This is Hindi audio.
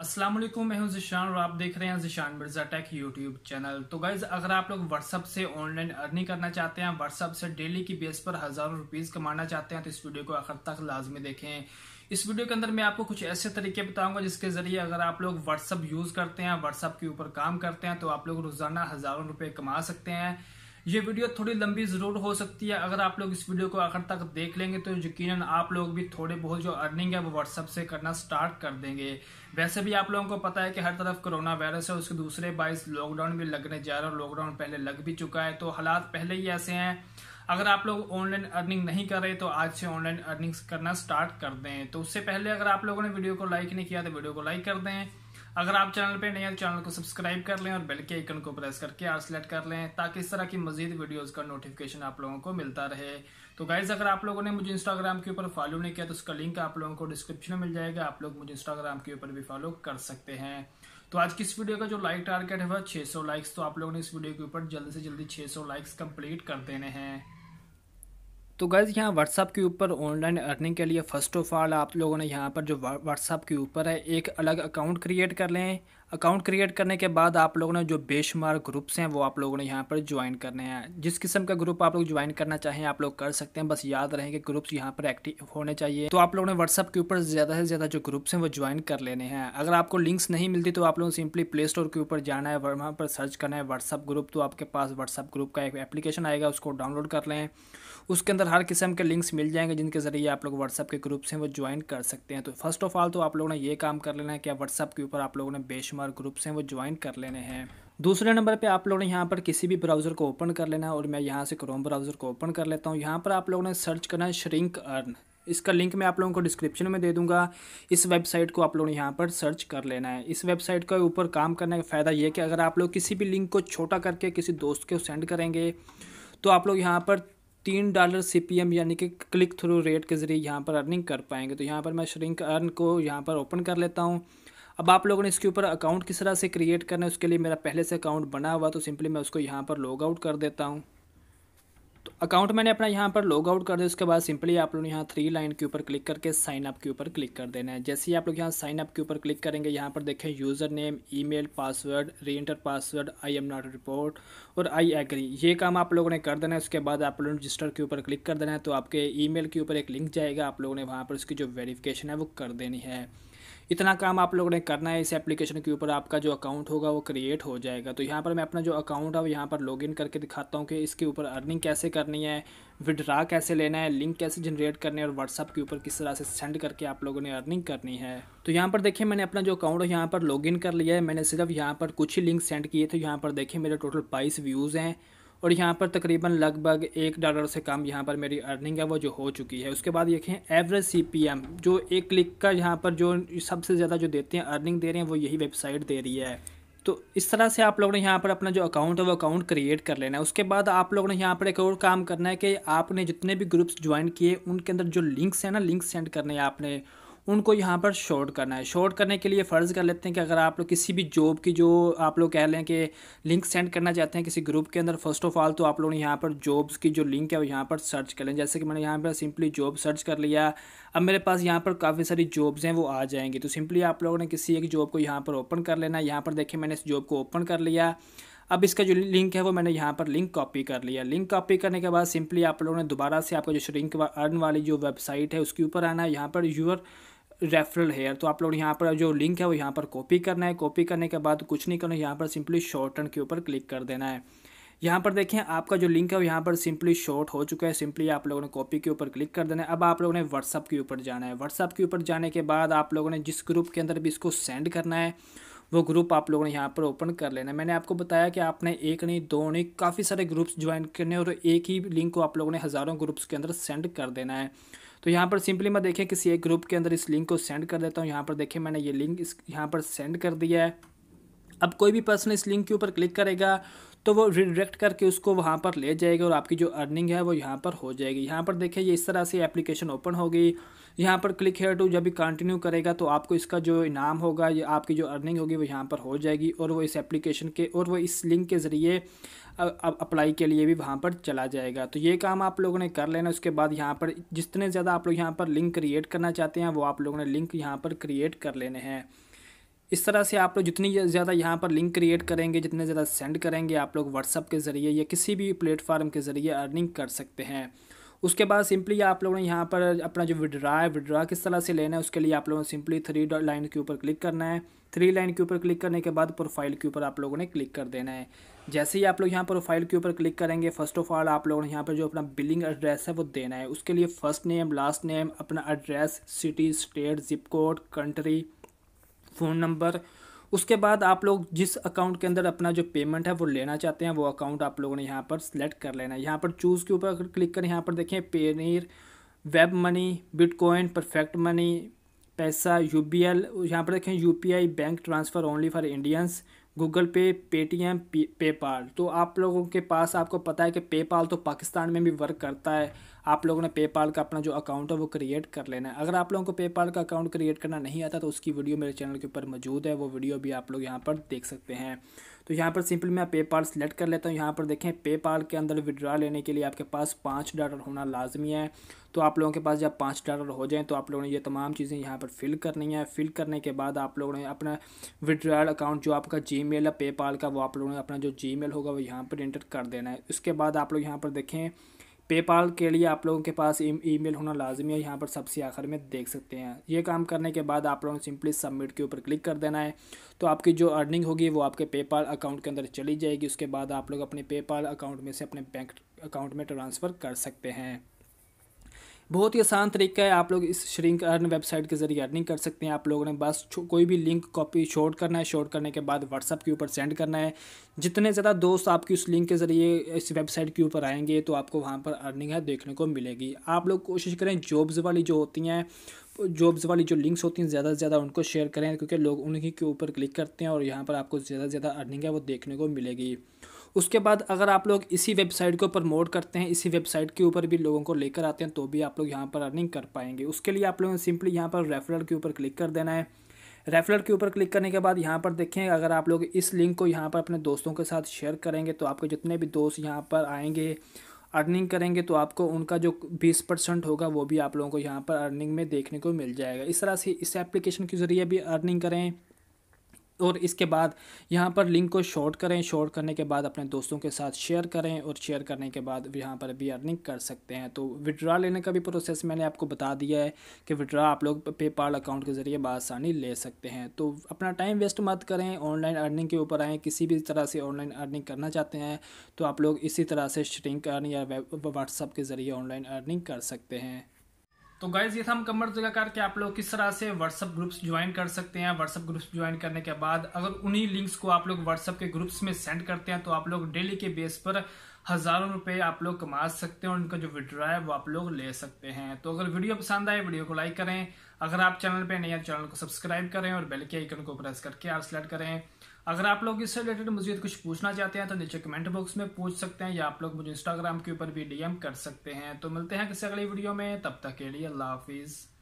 असलम मैं हूं जिशान और आप देख रहे हैं Zishan Mirza tech YouTube channel तो गाइज अगर आप लोग व्हाट्सअप से ऑनलाइन अर्निंग करना चाहते हैं व्हाट्सअप से डेली की बेस पर हज़ारों रुपीज़ कमाना चाहते हैं तो इस वीडियो को आखिर तक लाजमी देखें इस वीडियो के अंदर मैं आपको कुछ ऐसे तरीके बताऊंगा जिसके जरिए अगर आप लोग व्हाट्सअप यूज़ करते हैं व्हाट्सअप के ऊपर काम करते हैं तो आप लोग रोज़ाना हज़ारों रुपये कमा सकते हैं ये वीडियो थोड़ी लंबी जरूर हो सकती है अगर आप लोग इस वीडियो को आखिर तक देख लेंगे तो यकीन आप लोग भी थोड़े बहुत जो अर्निंग है वो व्हाट्सअप से करना स्टार्ट कर देंगे वैसे भी आप लोगों को पता है कि हर तरफ कोरोना वायरस है उसके दूसरे बाईस लॉकडाउन भी लगने जा रहा है लॉकडाउन पहले लग भी चुका है तो हालात पहले ही ऐसे हैं अगर आप लोग ऑनलाइन अर्निंग नहीं कर रहे तो आज से ऑनलाइन अर्निंग करना स्टार्ट कर दें तो उससे पहले अगर आप लोगों ने वीडियो को लाइक नहीं किया तो वीडियो को लाइक कर दें अगर आप चैनल पे नए हैं तो चैनल को सब्सक्राइब कर लें और बेल के आइकन को प्रेस करके आर सेलेक्ट कर लें ताकि इस तरह की मजीद वीडियोस का नोटिफिकेशन आप लोगों को मिलता रहे तो गाइज अगर आप लोगों ने मुझे इंस्टाग्राम के ऊपर फॉलो नहीं किया तो उसका लिंक आप लोगों को डिस्क्रिप्शन में मिल जाएगा आप लोग मुझे इंस्टाग्राम के ऊपर भी फॉलो कर सकते हैं तो आज की इस वीडियो का जो लाइक टारगेट है वह 600 लाइक्स तो आप लोगों ने इस वीडियो के ऊपर जल्दी से जल्दी 600 लाइक्स कंप्लीट कर देने हैं तो गर्ज यहाँ व्हाट्सअप के ऊपर ऑनलाइन अर्निंग के लिए फ़र्स्ट ऑफ़ ऑल आप लोगों ने यहाँ पर जो व्हाट्सअप के ऊपर है एक अलग अकाउंट क्रिएट कर लें अकाउंट क्रिएट करने के बाद आप लोगों ने जो बेशुमार ग्रुप्स हैं वो आप लोगों ने यहाँ पर ज्वाइन करने हैं जिस किस्म का ग्रुप आप लोग ज्वाइन करना चाहें आप लोग कर सकते हैं बस याद रहे कि ग्रुप्स यहाँ पर एक्टिव होने चाहिए तो आप लोगों ने व्हाट्सअप के ऊपर ज़्यादा से ज़्यादा जो ग्रुप्स हैं वो ज्वाइन कर लेने हैं अगर आपको लिंक्स नहीं मिलती तो आप लोगों सिंपली प्ले स्टोर के ऊपर जाना है वहाँ पर सर्च करना है व्हाट्सअप ग्रुप तो आपके पास व्हाट्सअप ग्रुप का एक एप्लीकेशन आएगा उसको डाउनलोड कर लें उसके अंदर हर किस्म के लिंक्स मिल जाएंगे जिनके ज़रिए आप लोग व्हाट्सअप के ग्रुप्स हैं वो ज्वाइन कर सकते हैं तो फर्स्ट ऑफ ऑल तो आप लोगों ने ये काम कर लेना है कि व्हाट्सअप के ऊपर आप लोगों ने बेश बेंचमार्क ग्रुप्स हैं वो ज्वाइन कर लेने हैं दूसरे नंबर पे आप लोगों ने यहाँ पर किसी भी ब्राउज़र को ओपन कर लेना है और मैं यहाँ से क्रोम ब्राउज़र को ओपन कर लेता हूँ यहाँ पर आप लोगों ने सर्च करना है श्रिंक अर्न इसका लिंक मैं आप लोगों को डिस्क्रिप्शन में दे दूंगा इस वेबसाइट को आप लोगों ने यहाँ पर सर्च कर लेना है इस वेबसाइट का ऊपर काम करने का फ़ायदा यह कि अगर आप लोग किसी भी लिंक को छोटा करके किसी दोस्त को सेंड करेंगे तो आप लोग यहाँ पर तीन डॉलर सी पी एम यानी कि क्लिक थ्रू रेट के ज़रिए यहाँ पर अर्निंग कर पाएंगे तो यहाँ पर मैं श्रिंक अर्न को यहाँ पर ओपन कर लेता हूँ अब आप लोगों ने इसके ऊपर अकाउंट किस तरह से क्रिएट करना है उसके लिए मेरा पहले से अकाउंट बना हुआ तो सिंपली मैं उसको यहाँ पर लॉग आउट कर देता हूँ तो अकाउंट मैंने अपना यहाँ पर लॉग आउट कर दिया उसके बाद सिंपली आप लोग यहाँ थ्री लाइन के ऊपर क्लिक करके साइन अप के ऊपर क्लिक कर देना है जैसे ही आप लोग यहाँ साइन अप के ऊपर क्लिक करेंगे यहाँ पर देखें user name email password reenter password I am not report और आई एग्री ये काम आप लोगों ने कर देना है उसके बाद आप लोगों ने रजिस्टर के ऊपर क्लिक कर देना है तो आपके ई के ऊपर एक लिंक जाएगा आप लोगों ने वहाँ पर उसकी जो वेरीफिकेशन है वो कर देनी है इतना काम आप लोगों ने करना है इस एप्लीकेशन के ऊपर आपका जो अकाउंट होगा वो क्रिएट हो जाएगा तो यहाँ पर मैं अपना जो अकाउंट है वो यहाँ पर लॉगिन करके दिखाता हूँ कि इसके ऊपर अर्निंग कैसे करनी है विड्रा कैसे लेना है लिंक कैसे जनरेट करनी है और व्हाट्सअप के ऊपर किस तरह से सेंड करके आप लोगों ने अर्निंग करनी है तो यहाँ पर देखिए मैंने अपना जो अकाउंट है यहाँ पर लॉगिन कर लिया है मैंने सिर्फ यहाँ पर कुछ ही लिंक सेंड किए थे यहाँ पर देखिए मेरे टोटल बाईस व्यूज़ हैं और यहाँ पर तकरीबन लगभग एक डॉलर से कम यहाँ पर मेरी अर्निंग है वो जो हो चुकी है उसके बाद देखें एवरेज सीपीएम जो एक क्लिक का यहाँ पर जो सबसे ज़्यादा जो देते हैं अर्निंग दे रहे हैं वो यही वेबसाइट दे रही है तो इस तरह से आप लोगों ने यहाँ पर अपना जो अकाउंट है वो अकाउंट क्रिएट कर लेना है उसके बाद आप लोगों ने यहाँ पर एक और काम करना है कि आपने जितने भी ग्रुप्स ज्वाइन किए उनके अंदर जो लिंक्स हैं ना लिंक सेंड करने हैं आपने उनको यहाँ पर शॉर्ट करना है शॉर्ट करने के लिए फ़र्ज़ कर लेते हैं कि अगर आप लोग किसी भी जॉब की जो आप लोग कह लें कि लिंक सेंड करना चाहते हैं किसी ग्रुप के अंदर फर्स्ट ऑफ ऑल तो आप लोग यहाँ पर जॉब्स की जो लिंक है वो यहाँ पर सर्च कर लें जैसे कि मैंने यहाँ पर सिंपली जॉब सर्च कर लिया अब मेरे पास यहाँ पर काफ़ी सारी जॉब्स हैं वो आ जाएंगी तो सिंपली आप लोगों ने किसी एक जॉब को यहाँ पर ओपन कर लेना यहाँ पर देखिए मैंने इस जॉब को ओपन कर लिया अब इसका जो लिंक है वो मैंने यहाँ पर लिंक कॉपी कर लिया लिंक कॉपी करने के बाद सिंपली आप लोगों ने दोबारा से आपका जो श्रिंक अर्न वाली जो वेबसाइट है उसके ऊपर आना है यहाँ पर यूर रेफरल हेयर तो आप लोग यहाँ पर जो लिंक है वो यहाँ पर कॉपी करना है कॉपी करने के बाद कुछ नहीं करना यहाँ पर सिंपली शॉर्टन के ऊपर क्लिक कर देना है यहाँ पर देखें आपका जो लिंक है वो यहाँ पर सिंपली शॉर्ट हो चुका है सिंपली आप लोगों ने कॉपी के ऊपर क्लिक कर देना है अब आप लोगों ने व्हाट्सअप के ऊपर जाना है व्हाट्सअप के ऊपर जाने के बाद आप लोगों ने जिस ग्रुप के अंदर भी इसको सेंड करना है वो ग्रुप आप लोगों ने यहाँ पर ओपन कर लेना है मैंने आपको बताया कि आपने एक नहीं दो नहीं काफ़ी सारे ग्रुप्स ज्वाइन करने और एक ही लिंक को आप लोगों ने हज़ारों ग्रुप्स के अंदर सेंड कर देना है तो यहाँ पर सिंपली मैं देखें किसी एक ग्रुप के अंदर इस लिंक को सेंड कर देता हूँ यहाँ पर देखें मैंने ये लिंक इस यहाँ पर सेंड कर दिया है अब कोई भी पर्सन इस लिंक के ऊपर क्लिक करेगा तो वो रिडायरेक्ट करके उसको वहाँ पर ले जाएगा और आपकी जो अर्निंग है वो यहाँ पर हो जाएगी यहाँ पर देखें ये इस तरह से एप्लीकेशन ओपन होगी यहाँ पर क्लिक हेयर टू जब भी कंटिन्यू करेगा तो आपको इसका जो इनाम होगा या आपकी जो अर्निंग होगी वो यहाँ पर हो जाएगी और वो इस एप्लीकेशन के और वो इस लिंक के ज़रिए अप्लाई के लिए भी वहाँ पर चला जाएगा तो ये काम आप लोगों ने कर लेना उसके बाद यहाँ पर जितने ज़्यादा आप लोग यहाँ पर लिंक क्रिएट करना चाहते हैं वो आप लोगों ने लिंक यहाँ पर क्रिएट कर लेने हैं इस तरह से आप लोग जितनी ज़्यादा यहाँ पर लिंक क्रिएट करेंगे जितने ज़्यादा सेंड करेंगे आप लोग व्हाट्सअप के ज़रिए या किसी भी प्लेटफार्म के ज़रिए अर्निंग कर सकते हैं उसके बाद सिंपली आप लोगों ने यहाँ पर अपना जो विड्रा है विड्रा किस तरह से लेना है उसके लिए आप लोगों ने सिंपली थ्री लाइन के ऊपर क्लिक करना है थ्री लाइन के ऊपर क्लिक करने के बाद प्रोफाइल के ऊपर आप लोगों ने क्लिक कर देना है जैसे ही आप लोग यहाँ प्रोफाइल के ऊपर क्लिक करेंगे फर्स्ट ऑफ ऑल आप लोगों ने यहाँ पर जो अपना बिलिंग एड्रेस है वो देना है उसके लिए फर्स्ट नेम लास्ट नेम अपना address city state zip code country phone number उसके बाद आप लोग जिस अकाउंट के अंदर अपना जो पेमेंट है वो लेना चाहते हैं वो अकाउंट आप लोगों ने यहाँ पर सेलेक्ट कर लेना है यहाँ पर चूज़ के ऊपर क्लिक कर यहाँ पर देखें Payeer web money bitcoin perfect money पैसा यू बी एल यहाँ पर देखें U P I bank transfer only for Indians Google Pay Paytm PayPal तो आप लोगों के पास आपको पता है कि पेपाल तो पाकिस्तान में भी वर्क करता है आप लोगों ने पेपाल का अपना जो अकाउंट है वो क्रिएट कर लेना है अगर आप लोगों को पेपाल का अकाउंट क्रिएट करना नहीं आता तो उसकी वीडियो मेरे चैनल के ऊपर मौजूद है वो वीडियो भी आप लोग यहाँ पर देख सकते हैं तो यहाँ पर सिंपली मैं पे पाल सेलेक्ट कर लेता हूँ यहाँ पर देखें पे पाल के अंदर विड्रा लेने के लिए आपके पास पाँच डॉलर होना लाजमी है तो आप लोगों के पास जब पाँच डॉलर हो जाएँ तो आप लोगों ने ये तमाम चीज़ें यहाँ पर फिल करनी है फिल करने के बाद आप लोगों ने अपना विड्रॉल अकाउंट जो आपका जी मेल है पेपाल का वो आप लोगों ने अपना जो जी मेल होगा वो यहाँ पर इंटर कर देना है उसके बाद आप लोग यहाँ पर देखें पेपाल के लिए आप लोगों के पास ईमेल होना लाजमी है यहाँ पर सबसे आखिर में देख सकते हैं ये काम करने के बाद आप लोगों ने सिंपली सबमिट के ऊपर क्लिक कर देना है तो आपकी जो अर्निंग होगी वो आपके पेपाल अकाउंट के अंदर चली जाएगी उसके बाद आप लोग अपने पेपाल अकाउंट में से अपने बैंक अकाउंट में ट्रांसफ़र कर सकते हैं बहुत ही आसान तरीका है आप लोग इस श्रिंक अर्न वेबसाइट के जरिए अर्निंग कर सकते हैं आप लोगों ने बस कोई भी लिंक कॉपी शॉर्ट करना है शॉर्ट करने के बाद व्हाट्सअप के ऊपर सेंड करना है जितने ज़्यादा दोस्त आपकी उस लिंक के ज़रिए इस वेबसाइट के ऊपर आएंगे तो आपको वहाँ पर अर्निंग है देखने को मिलेगी आप लोग कोशिश करें जॉब्स वाली जो होती हैं जॉब्स वाली जो लिंक्स होती हैं ज़्यादा से ज़्यादा उनको शेयर करें क्योंकि लोग उन्हीं के ऊपर क्लिक करते हैं और यहाँ पर आपको ज़्यादा से ज़्यादा अर्निंग है वो देखने को मिलेगी उसके बाद अगर आप लोग इसी वेबसाइट को प्रमोट करते हैं इसी वेबसाइट के ऊपर भी लोगों को लेकर आते हैं तो भी आप लोग यहाँ पर अर्निंग कर पाएंगे उसके लिए आप लोगों ने सिंपली यहाँ पर रेफरल के ऊपर क्लिक कर देना है रेफरल के ऊपर क्लिक करने के बाद यहाँ पर देखें अगर आप लोग इस लिंक को यहाँ पर अपने दोस्तों के साथ शेयर करेंगे तो आपके जितने भी दोस्त यहाँ पर आएंगे अर्निंग करेंगे तो आपको उनका जो बीस परसेंट होगा वो भी आप लोगों को यहाँ पर अर्निंग में देखने को मिल जाएगा इस तरह से इस एप्लीकेशन के ज़रिए भी अर्निंग करें और इसके बाद यहाँ पर लिंक को शॉर्ट करें शॉर्ट करने के बाद अपने दोस्तों के साथ शेयर करें और शेयर करने के बाद यहाँ पर भी अर्निंग कर सकते हैं तो विड्रा लेने का भी प्रोसेस मैंने आपको बता दिया है कि विड्रा आप लोग पेपाल अकाउंट के ज़रिए बसानी ले सकते हैं तो अपना टाइम वेस्ट मत करें ऑनलाइन अर्निंग के ऊपर आएँ किसी भी तरह से ऑनलाइन अर्निंग करना चाहते हैं तो आप लोग इसी तरह से श्रिंक अर्न या व्हाट्सअप के ज़रिए ऑनलाइन अर्निंग कर सकते हैं तो गाइज ये था हम कमर जगह करके आप लोग किस तरह से व्हाट्सअप ग्रुप्स ज्वाइन कर सकते हैं व्हाट्सअप ग्रुप्स ज्वाइन करने के बाद अगर उन्हीं लिंक्स को आप लोग व्हाट्सअप के ग्रुप्स में सेंड करते हैं तो आप लोग डेली के बेस पर हजारों रुपए आप लोग कमा सकते हैं और उनका जो विड्रॉ है वो आप लोग ले सकते हैं तो अगर वीडियो पसंद आए वीडियो को लाइक करें अगर आप चैनल पे नया चैनल को सब्सक्राइब करें और बेल के आइकन को प्रेस करके आप सिलेक्ट करें अगर आप लोग इससे रिलेटेड मुझे कुछ पूछना चाहते हैं तो नीचे कमेंट बॉक्स में पूछ सकते हैं या आप लोग मुझे इंस्टाग्राम के ऊपर भी डीएम कर सकते हैं तो मिलते हैं किसी अगली वीडियो में तब तक के लिए अल्लाह हाफिज़